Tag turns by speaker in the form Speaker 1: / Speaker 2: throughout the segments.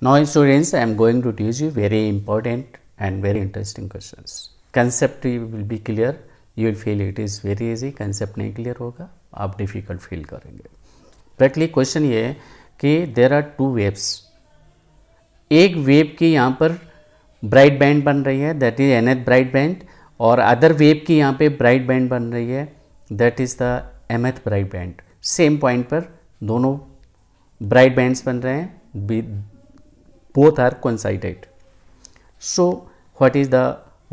Speaker 1: Now students I am going to teach you very important and very interesting questions. Concept will be clear you will feel it is very easy concept नहीं clear होगा आप difficult feel करेंगे Practically question ये कि there are two waves. एक wave की यहाँ पर ब्राइट बैंड बन रही है that is nth bright band और अदर वेव की यहाँ पे ब्राइट बैंड बन रही है that is the mth bright band same point पर दोनों ब्राइट बैंड्स बन रहे हैं both are coincided so what is the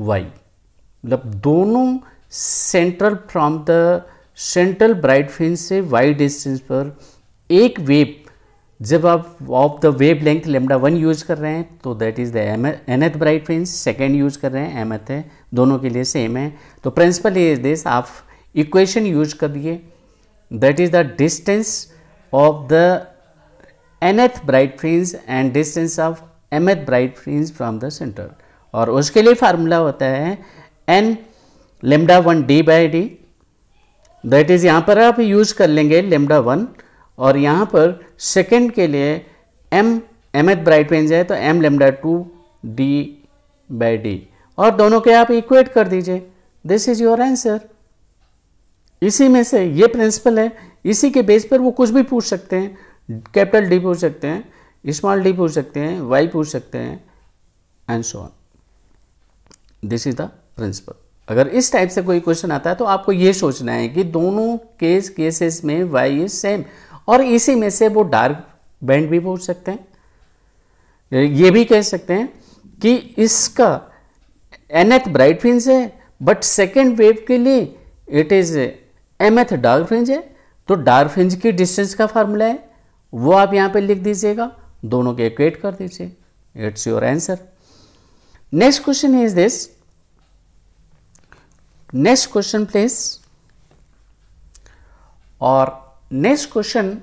Speaker 1: Y मतलब दोनों central from the central bright fringe से वाई डिस्टेंस पर एक वेव जब आप of the wave wavelength lambda one use कर रहे हैं तो that is the m nth bright fringe second use कर रहे हैं एम एथ है दोनों के लिए सेम है तो प्रिंसिपल इज दिस आप इक्वेशन यूज कर दिए that is the distance of the nth bright fringe and distance of mth bright fringe from the centre और उसके लिए फार्मूला होता है n lambda one D by D that is यहाँ पर आप यूज़ कर लेंगे लेमडा वन और यहाँ पर सेकेंड के लिए एम एथ ब्राइट फ्रिंज है तो m lambda two D by D और दोनों के आप इक्वेट कर दीजिए दिस इज़ योर आंसर इसी में से ये प्रिंसिपल है इसी के बेस पर वो कुछ भी पूछ सकते हैं कैपिटल डी पूछ सकते हैं स्मॉल डी पूछ सकते हैं वाई पूछ सकते हैं and so on this is the principle अगर इस टाइप से कोई क्वेश्चन आता है तो आपको यह सोचना है कि दोनों केस केसेस में वाई इज सेम और इसी में से वो डार्क बैंड भी पूछ सकते हैं ये भी कह सकते हैं कि इसका एनएथ ब्राइट फ्रिंज है बट सेकेंड वेव के लिए it is mth dark fringe है तो डार्क फ्रिंज की डिस्टेंस का फार्मूला है वो आप यहाँ पे लिख दीजिएगा दोनों के इक्वेट कर दीजिए it's your answer next question is this next question please और नेक्स्ट क्वेश्चन